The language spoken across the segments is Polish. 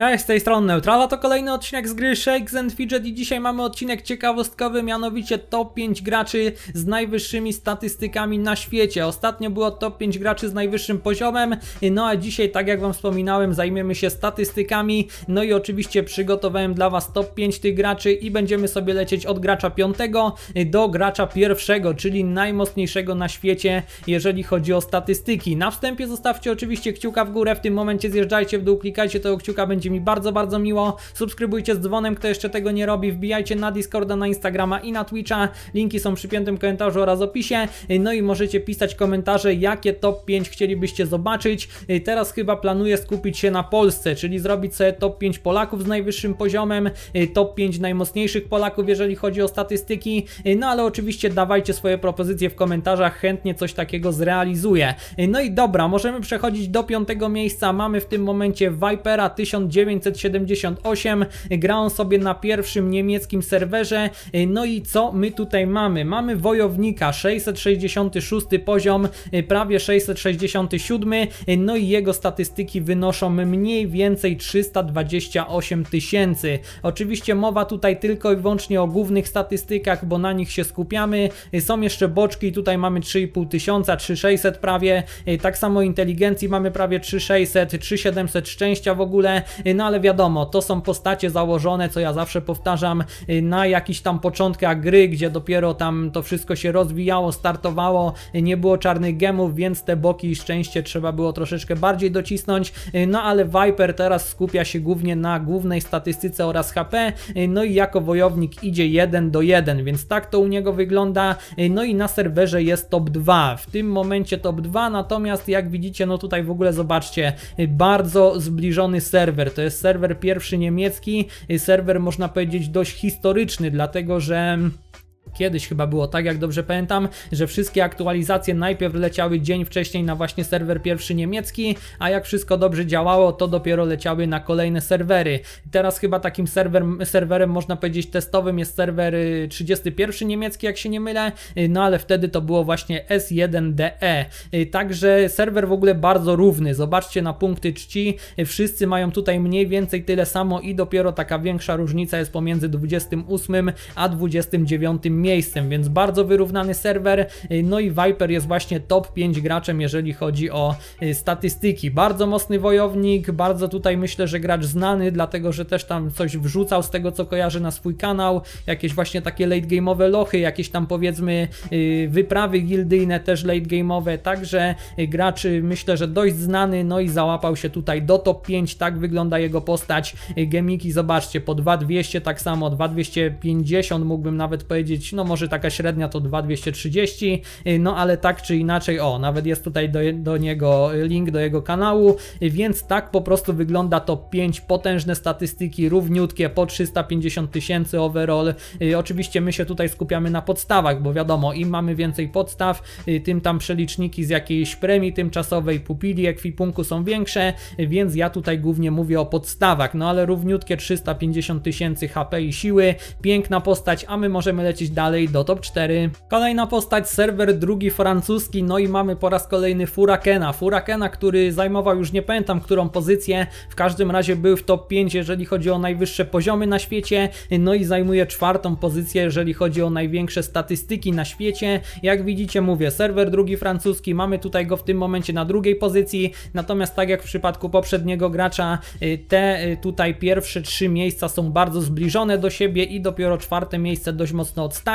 Cześć, z tej strony Neutrala, to kolejny odcinek z gry Shakes and Fidget i dzisiaj mamy odcinek ciekawostkowy, mianowicie top 5 graczy z najwyższymi statystykami na świecie. Ostatnio było top 5 graczy z najwyższym poziomem, no a dzisiaj, tak jak wam wspominałem, zajmiemy się statystykami, no i oczywiście przygotowałem dla was top 5 tych graczy i będziemy sobie lecieć od gracza 5 do gracza pierwszego, czyli najmocniejszego na świecie, jeżeli chodzi o statystyki. Na wstępie zostawcie oczywiście kciuka w górę, w tym momencie zjeżdżajcie w dół, klikajcie tego kciuka, będzie będzie mi bardzo, bardzo miło. Subskrybujcie z dzwonem, kto jeszcze tego nie robi. Wbijajcie na Discorda, na Instagrama i na Twitcha. Linki są przy piętym komentarzu oraz opisie. No i możecie pisać komentarze, jakie top 5 chcielibyście zobaczyć. Teraz chyba planuję skupić się na Polsce, czyli zrobić sobie top 5 Polaków z najwyższym poziomem, top 5 najmocniejszych Polaków, jeżeli chodzi o statystyki. No ale oczywiście dawajcie swoje propozycje w komentarzach, chętnie coś takiego zrealizuję. No i dobra, możemy przechodzić do piątego miejsca. Mamy w tym momencie Vipera 1900 1978. Gra on sobie na pierwszym niemieckim serwerze. No i co my tutaj mamy? Mamy wojownika 666 poziom, prawie 667. No i jego statystyki wynoszą mniej więcej 328 tysięcy. Oczywiście mowa tutaj tylko i wyłącznie o głównych statystykach, bo na nich się skupiamy. Są jeszcze boczki, tutaj mamy 3,5 tysiąca, 3600 prawie, tak samo inteligencji mamy prawie 3600, 3700 szczęścia w ogóle, E, no ale wiadomo, to są postacie założone, co ja zawsze powtarzam, e, na jakichś tam początkach gry, gdzie dopiero tam to wszystko się rozwijało, startowało, e, nie było czarnych gemów, więc te boki i szczęście trzeba było troszeczkę bardziej docisnąć, no ale Viper teraz skupia się głównie na głównej statystyce oraz HP, no i jako wojownik idzie 1 do 1, więc tak to u niego wygląda, no i na serwerze jest top 2, w tym momencie top 2, natomiast jak widzicie, no tutaj w ogóle zobaczcie, bardzo zbliżony serwer, to jest serwer pierwszy niemiecki, y, serwer można powiedzieć dość historyczny, dlatego że mm, Kiedyś chyba było tak, jak dobrze pamiętam, że wszystkie aktualizacje najpierw leciały dzień wcześniej na właśnie serwer pierwszy niemiecki, a jak wszystko dobrze działało, to dopiero leciały na kolejne serwery. Teraz chyba takim serwer, serwerem, można powiedzieć, testowym jest serwer 31 y, niemiecki, jak się nie mylę, y, no ale wtedy to było właśnie S1DE. E. Y, także serwer w ogóle bardzo równy. Zobaczcie na punkty czci, wszyscy mają tutaj mniej więcej tyle samo i dopiero taka większa różnica jest pomiędzy 28 a 29 miejscem miejscem, więc bardzo wyrównany serwer. Y, no i Viper jest właśnie top 5 graczem, jeżeli chodzi o y, statystyki. Bardzo mocny wojownik, bardzo tutaj myślę, że gracz znany, dlatego że też tam coś wrzucał z tego, co kojarzy na swój kanał. Jakieś właśnie takie late game'owe lochy, jakieś tam powiedzmy y, wyprawy gildyjne też late game'owe, także gracz myślę, że dość znany, no i załapał się tutaj do top 5, tak wygląda jego postać. Gemiki, zobaczcie, po 2200 tak samo, 2250 mógłbym nawet powiedzieć, no może taka średnia to 2230, y, no ale tak czy inaczej, o, nawet jest tutaj do, do niego link do jego kanału, y, więc tak po prostu wygląda to 5, potężne statystyki, równiutkie, po 350 tysięcy overall. Y, oczywiście my się tutaj skupiamy na podstawach, bo wiadomo, im mamy więcej podstaw, tym tam przeliczniki z jakiejś premii tymczasowej, pupili, ekwipunku są większe, więc ja tutaj głównie mówię o podstawach, no ale równiutkie 350 tysięcy HP i siły, piękna postać, a my możemy lecieć dalej do top 4. Kolejna postać, serwer drugi francuski, no i mamy po raz kolejny Furakena. Furakena, który zajmował już nie pamiętam którą pozycję, w każdym razie był w top 5 jeżeli chodzi o najwyższe poziomy na świecie, no i zajmuje czwartą pozycję jeżeli chodzi o największe statystyki na świecie. Jak widzicie mówię, serwer drugi francuski, mamy tutaj go w tym momencie na drugiej pozycji, natomiast tak jak w przypadku poprzedniego gracza, y, te y, tutaj pierwsze trzy miejsca są bardzo zbliżone do siebie i dopiero czwarte miejsce dość mocno odstaje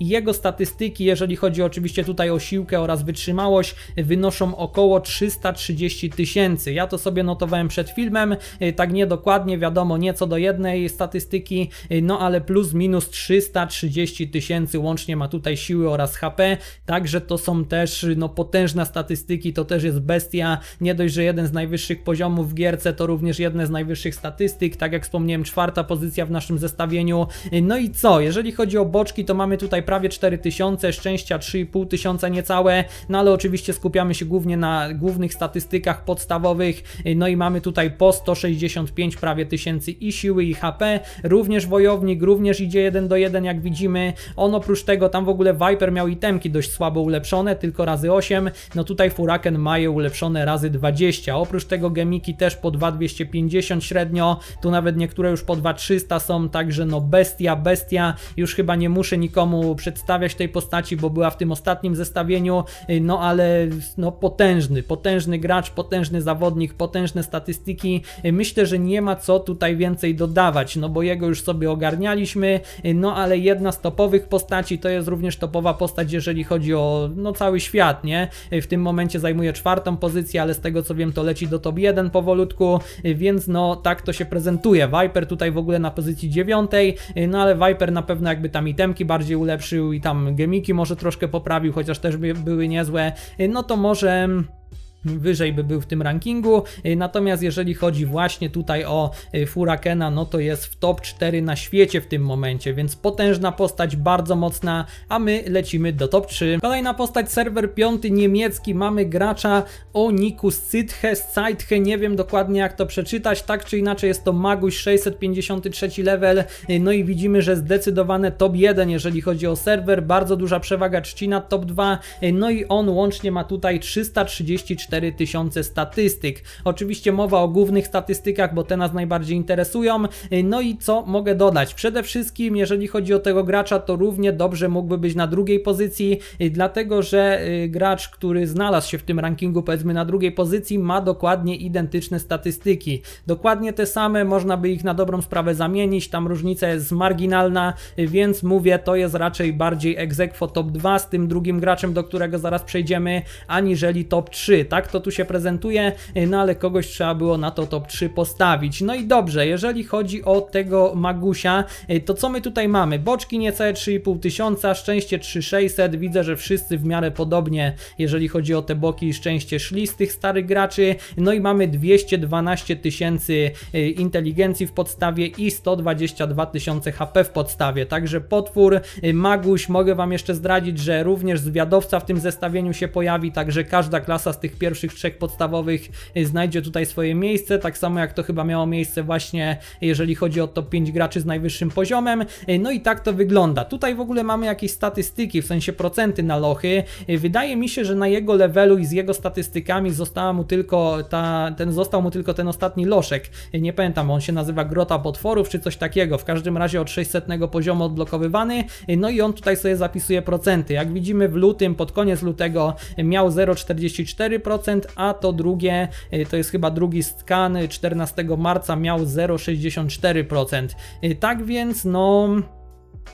jego statystyki, jeżeli chodzi oczywiście tutaj o siłkę oraz wytrzymałość, wynoszą około 330 tysięcy. Ja to sobie notowałem przed filmem, y, tak niedokładnie, wiadomo, nieco do jednej statystyki, y, no ale plus minus 330 tysięcy łącznie ma tutaj siły oraz HP, także to są też y, no, potężne statystyki, to też jest bestia, nie dość, że jeden z najwyższych poziomów w gierce, to również jedne z najwyższych statystyk, tak jak wspomniałem, czwarta pozycja w naszym zestawieniu. No i co, jeżeli chodzi o boczki, to mamy tutaj prawie 4000, szczęścia 3500 niecałe, no ale oczywiście skupiamy się głównie na głównych statystykach podstawowych, y, no i mamy tutaj po 165 prawie tysięcy i siły i HP, również wojownik, również idzie 1 do 1 jak widzimy, on oprócz tego tam w ogóle Viper miał itemki dość słabo ulepszone, tylko razy 8, no tutaj Furaken ma je ulepszone razy 20, oprócz tego gemiki też po 2250 średnio, tu nawet niektóre już po 2300 są, także no bestia, bestia, już chyba nie muszę nikomu przedstawiać tej postaci, bo była w tym ostatnim zestawieniu, y, no ale no, potężny, potężny gracz, potężny zawodnik, potężne statystyki. Y, myślę, że nie ma co tutaj więcej dodawać, no bo jego już sobie ogarnialiśmy, y, no ale jedna z topowych postaci to jest również topowa postać, jeżeli chodzi o no, cały świat, nie? W tym momencie zajmuje czwartą pozycję, ale z tego co wiem to leci do top 1 powolutku, więc no tak to się prezentuje. Viper tutaj w ogóle na pozycji dziewiątej, no ale Viper na pewno jakby tam itemki bardziej ulepszył i tam gemiki może troszkę poprawił, chociaż też by były niezłe, no to może wyżej by był w tym rankingu. Y, natomiast jeżeli chodzi właśnie tutaj o y, Furakena, no to jest w top 4 na świecie w tym momencie, więc potężna postać, bardzo mocna, a my lecimy do top 3. Kolejna postać, serwer 5 niemiecki, mamy gracza Oniku Sythe, Zeithe, nie wiem dokładnie jak to przeczytać, tak czy inaczej jest to Maguś 653 level, y, no i widzimy, że zdecydowane top 1 jeżeli chodzi o serwer, bardzo duża przewaga Trzcina top 2, no i on łącznie ma tutaj 334 4000 statystyk. Oczywiście mowa o głównych statystykach, bo te nas najbardziej interesują. No i co mogę dodać? Przede wszystkim, jeżeli chodzi o tego gracza, to równie dobrze mógłby być na drugiej pozycji, y, dlatego że y, gracz, który znalazł się w tym rankingu, powiedzmy na drugiej pozycji, ma dokładnie identyczne statystyki. Dokładnie te same, można by ich na dobrą sprawę zamienić, tam różnica jest marginalna, y, więc mówię, to jest raczej bardziej egzekwo top 2 z tym drugim graczem, do którego zaraz przejdziemy, aniżeli top 3. Tak tak to tu się prezentuje, y, no ale kogoś trzeba było na to top 3 postawić. No i dobrze, jeżeli chodzi o tego Magusia, y, to co my tutaj mamy? Boczki niecałe 3500, tysiąca, szczęście 3600, widzę, że wszyscy w miarę podobnie, jeżeli chodzi o te boki i szczęście szli z tych starych graczy, no i mamy 212 tysięcy y, inteligencji w podstawie i 122 tysiące HP w podstawie, także potwór, Maguś, mogę Wam jeszcze zdradzić, że również zwiadowca w tym zestawieniu się pojawi, także każda klasa z tych pierwszych pierwszych trzech podstawowych y, znajdzie tutaj swoje miejsce, tak samo jak to chyba miało miejsce właśnie jeżeli chodzi o top 5 graczy z najwyższym poziomem. Y, no i tak to wygląda. Tutaj w ogóle mamy jakieś statystyki, w sensie procenty na lochy. Y, wydaje mi się, że na jego levelu i z jego statystykami została mu tylko ta, ten, został mu tylko ten ostatni loszek. Nie pamiętam, on się nazywa Grota Potworów czy coś takiego. W każdym razie od 600 poziomu odblokowywany. No i on tutaj sobie zapisuje procenty. Jak widzimy w lutym, pod koniec lutego miał 0,44%, 0,5%, a to drugie, y, to jest chyba drugi skan 14 y, marca miał 0,64%. Y, tak więc no...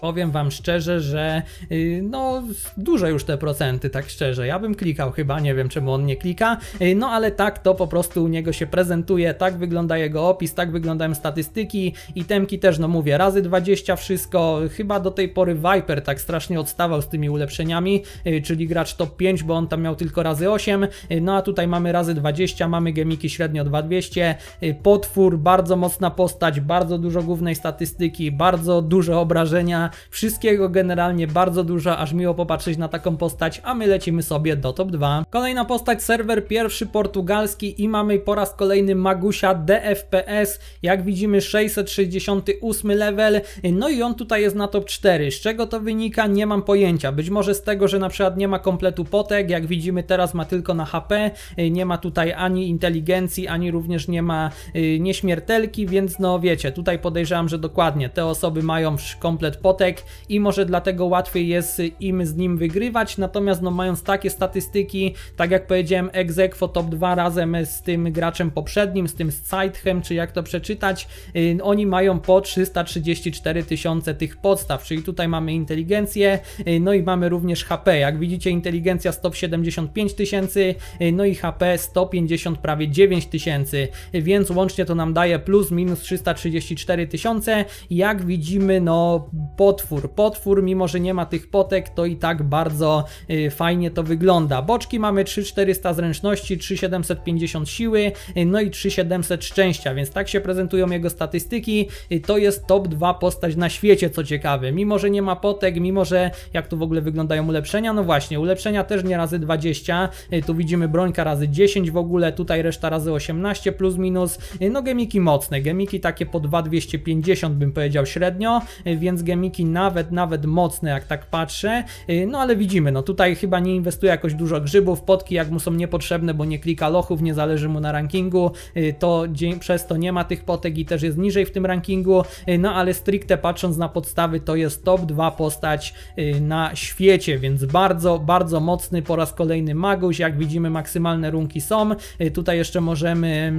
Powiem wam szczerze, że y, no duże już te procenty, tak szczerze. Ja bym klikał chyba, nie wiem czemu on nie klika, y, no ale tak to po prostu u niego się prezentuje, tak wygląda jego opis, tak wyglądają statystyki, i temki też, no mówię, razy 20 wszystko. Chyba do tej pory Viper tak strasznie odstawał z tymi ulepszeniami, y, czyli gracz top 5, bo on tam miał tylko razy 8, no a tutaj mamy razy 20, mamy gemiki średnio 2200, potwór, bardzo mocna postać, bardzo dużo głównej statystyki, bardzo duże obrażenia, wszystkiego generalnie bardzo dużo, aż miło popatrzeć na taką postać, a my lecimy sobie do top 2. Kolejna postać, serwer pierwszy portugalski i mamy po raz kolejny Magusia DFPS, jak widzimy 668 level, no i on tutaj jest na top 4, z czego to wynika nie mam pojęcia, być może z tego, że na przykład nie ma kompletu potek, jak widzimy teraz ma tylko na HP, nie ma tutaj ani inteligencji, ani również nie ma y, nieśmiertelki, więc no wiecie, tutaj podejrzewam, że dokładnie te osoby mają komplet Potek i może dlatego łatwiej jest im z nim wygrywać, natomiast no mając takie statystyki, tak jak powiedziałem, Exequo top 2 razem z tym graczem poprzednim, z tym Sidehem, czy jak to przeczytać, y, oni mają po 334 tysiące tych podstaw, czyli tutaj mamy inteligencję, y, no i mamy również HP, jak widzicie inteligencja 175 tysięcy, y, no i HP 150 prawie 9 tysięcy, więc łącznie to nam daje plus minus 334 tysiące, jak widzimy no potwór. Potwór, mimo że nie ma tych potek, to i tak bardzo y, fajnie to wygląda. Boczki mamy 3400 zręczności, 3750 siły, y, no i 3700 szczęścia, więc tak się prezentują jego statystyki. Y, to jest top 2 postać na świecie, co ciekawe. Mimo, że nie ma potek, mimo, że jak tu w ogóle wyglądają ulepszenia, no właśnie, ulepszenia też nie razy 20, tu widzimy brońka razy 10 w ogóle, tutaj reszta razy 18 plus minus, no gemiki mocne, gemiki takie po 2250 bym powiedział średnio, więc gemiki elektroniki nawet, nawet mocne, jak tak patrzę. Y, no ale widzimy, no tutaj chyba nie inwestuje jakoś dużo grzybów, podki jak mu są niepotrzebne, bo nie klika lochów, nie zależy mu na rankingu, y, to przez to nie ma tych potek i też jest niżej w tym rankingu, y, no ale stricte patrząc na podstawy, to jest top 2 postać na świecie, więc bardzo, bardzo mocny po raz kolejny Maguś, jak widzimy maksymalne runki są, tutaj jeszcze możemy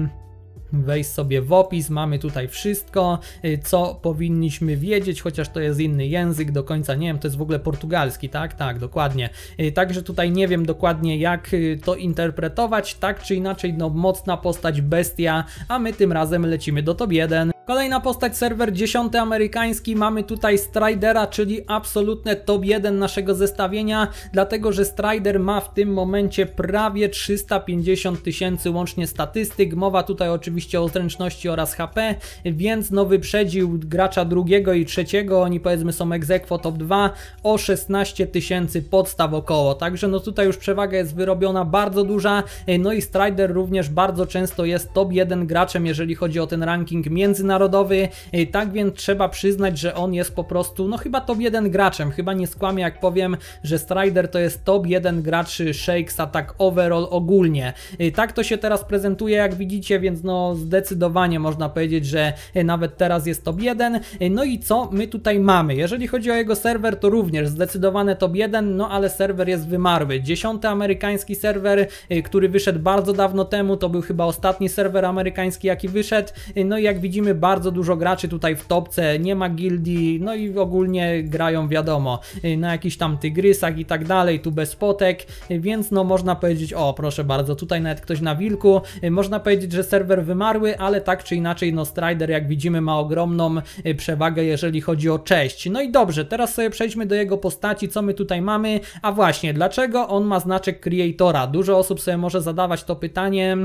wejść sobie w opis, mamy tutaj wszystko, y, co powinniśmy wiedzieć, chociaż to jest inny język do końca, nie wiem, to jest w ogóle portugalski, tak? Tak, dokładnie. Y, także tutaj nie wiem dokładnie jak y, to interpretować, tak czy inaczej, no mocna postać, bestia, a my tym razem lecimy do top 1. Kolejna postać serwer 10 amerykański, mamy tutaj Stridera, czyli absolutne top 1 naszego zestawienia, dlatego że Strider ma w tym momencie prawie 350 tysięcy łącznie statystyk, mowa tutaj oczywiście o zręczności oraz HP, więc no wyprzedził gracza drugiego i trzeciego, oni powiedzmy są egzekwo top 2 o 16 tysięcy podstaw około, także no tutaj już przewaga jest wyrobiona bardzo duża, no i Strider również bardzo często jest top 1 graczem, jeżeli chodzi o ten ranking międzynarodowy, międzynarodowy. Y, tak więc trzeba przyznać, że on jest po prostu, no chyba top 1 graczem. Chyba nie skłamię, jak powiem, że Strider to jest top 1 graczy Shakesa tak overall ogólnie. Y, tak to się teraz prezentuje, jak widzicie, więc no zdecydowanie można powiedzieć, że y, nawet teraz jest top 1. No i co my tutaj mamy? Jeżeli chodzi o jego serwer, to również zdecydowane top 1, no ale serwer jest wymarły. Dziesiąty amerykański serwer, który wyszedł bardzo dawno temu, to był chyba ostatni serwer amerykański, jaki wyszedł. No i jak widzimy, bardzo dużo graczy tutaj w topce, nie ma gildii, no i ogólnie grają wiadomo, y, na jakichś tam tygrysach i tak dalej, tu bez potek, więc no można powiedzieć, o proszę bardzo, tutaj nawet ktoś na wilku, y, można powiedzieć, że serwer wymarły, ale tak czy inaczej, no Strider jak widzimy ma ogromną y, przewagę, jeżeli chodzi o cześć. No i dobrze, teraz sobie przejdźmy do jego postaci, co my tutaj mamy, a właśnie, dlaczego on ma znaczek Creatora? Dużo osób sobie może zadawać to pytanie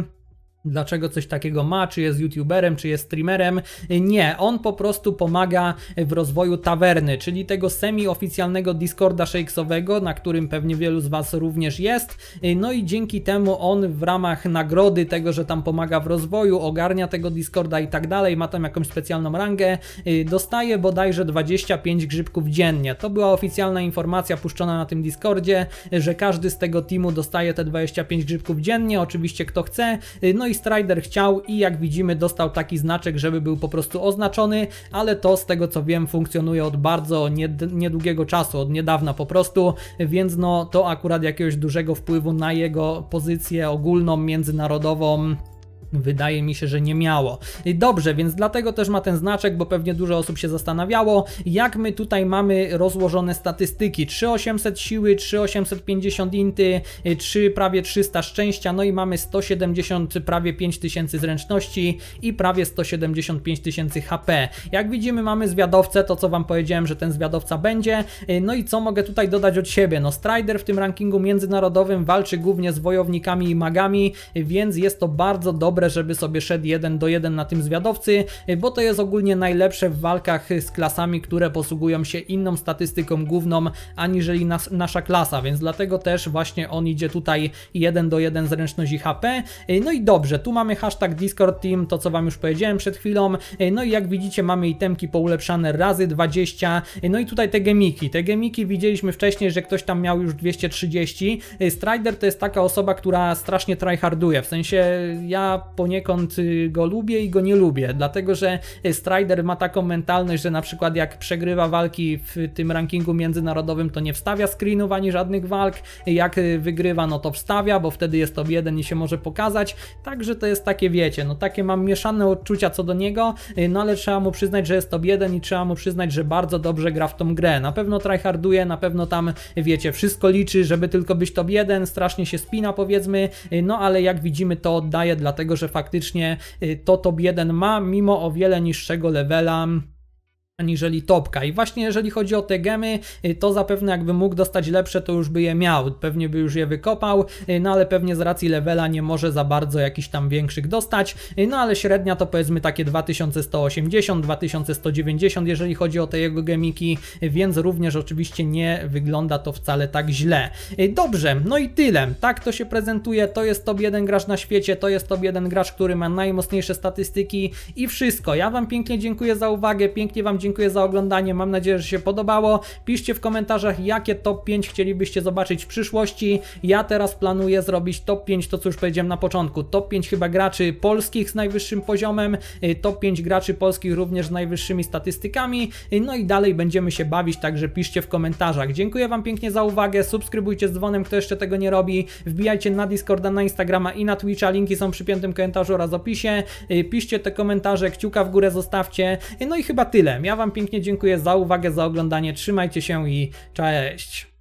dlaczego coś takiego ma, czy jest youtuberem, czy jest streamerem. Nie, on po prostu pomaga w rozwoju tawerny, czyli tego semi-oficjalnego Discorda Shakesowego, na którym pewnie wielu z Was również jest. No i dzięki temu on w ramach nagrody tego, że tam pomaga w rozwoju, ogarnia tego Discorda i tak dalej, ma tam jakąś specjalną rangę, y, dostaje bodajże 25 grzybków dziennie. To była oficjalna informacja puszczona na tym Discordzie, że każdy z tego teamu dostaje te 25 grzybków dziennie, oczywiście kto chce, y, no i i Strider chciał i jak widzimy dostał taki znaczek, żeby był po prostu oznaczony, ale to z tego co wiem funkcjonuje od bardzo niedługiego czasu, od niedawna po prostu, więc no to akurat jakiegoś dużego wpływu na jego pozycję ogólną, międzynarodową wydaje mi się, że nie miało. Dobrze, więc dlatego też ma ten znaczek, bo pewnie dużo osób się zastanawiało, jak my tutaj mamy rozłożone statystyki. 3800 siły, 3850 inty, 3 prawie 300 szczęścia, no i mamy 170 prawie 5000 zręczności i prawie 175 tysięcy HP. Jak widzimy mamy zwiadowcę, to co Wam powiedziałem, że ten zwiadowca będzie. No i co mogę tutaj dodać od siebie? No Strider w tym rankingu międzynarodowym walczy głównie z wojownikami i magami, więc jest to bardzo dobre dobre, żeby sobie szedł jeden do jeden na tym zwiadowcy, bo to jest ogólnie najlepsze w walkach z klasami, które posługują się inną statystyką główną, aniżeli nas, nasza klasa, więc dlatego też właśnie on idzie tutaj jeden do jeden zręczność i HP. No i dobrze, tu mamy hashtag Discord Team, to co Wam już powiedziałem przed chwilą, no i jak widzicie mamy itemki poulepszane razy 20, no i tutaj te gemiki, te gemiki widzieliśmy wcześniej, że ktoś tam miał już 230, Strider to jest taka osoba, która strasznie tryharduje, w sensie ja poniekąd y, go lubię i go nie lubię, dlatego że y, Strider ma taką mentalność, że na przykład jak przegrywa walki w tym rankingu międzynarodowym, to nie wstawia screenów ani żadnych walk, jak y, wygrywa, no to wstawia, bo wtedy jest to jeden i się może pokazać, także to jest takie, wiecie, no takie mam mieszane odczucia co do niego, no ale trzeba mu przyznać, że jest to jeden i trzeba mu przyznać, że bardzo dobrze gra w tą grę, na pewno tryharduje, na pewno tam, wiecie, wszystko liczy, żeby tylko być to jeden, strasznie się spina powiedzmy, no ale jak widzimy to oddaje, dlatego że że faktycznie y, to top 1 ma mimo o wiele niższego levela aniżeli topka. I właśnie jeżeli chodzi o te gemy, y, to zapewne jakby mógł dostać lepsze, to już by je miał. Pewnie by już je wykopał, y, no ale pewnie z racji levela nie może za bardzo jakichś tam większych dostać. Y, no ale średnia to powiedzmy takie 2180, 2190, jeżeli chodzi o te jego gemiki, więc również oczywiście nie wygląda to wcale tak źle. Dobrze, no i tyle. Tak to się prezentuje, to jest top 1 gracz na świecie, to jest top 1 gracz, który ma najmocniejsze statystyki i wszystko. Ja Wam pięknie dziękuję za uwagę, pięknie Wam dziękuję dziękuję za oglądanie, mam nadzieję, że się podobało. Piszcie w komentarzach, jakie top 5 chcielibyście zobaczyć w przyszłości. Ja teraz planuję zrobić top 5, to co już powiedziałem na początku, top 5 chyba graczy polskich z najwyższym poziomem, y, top 5 graczy polskich również z najwyższymi statystykami, y, no i dalej będziemy się bawić, także piszcie w komentarzach. Dziękuję Wam pięknie za uwagę, subskrybujcie z dzwonem, kto jeszcze tego nie robi, wbijajcie na Discorda, na Instagrama i na Twitcha, linki są przy piętym komentarzu oraz opisie, y, piszcie te komentarze, kciuka w górę zostawcie, no i chyba tyle. Ja Wam pięknie dziękuję za uwagę, za oglądanie. Trzymajcie się i cześć!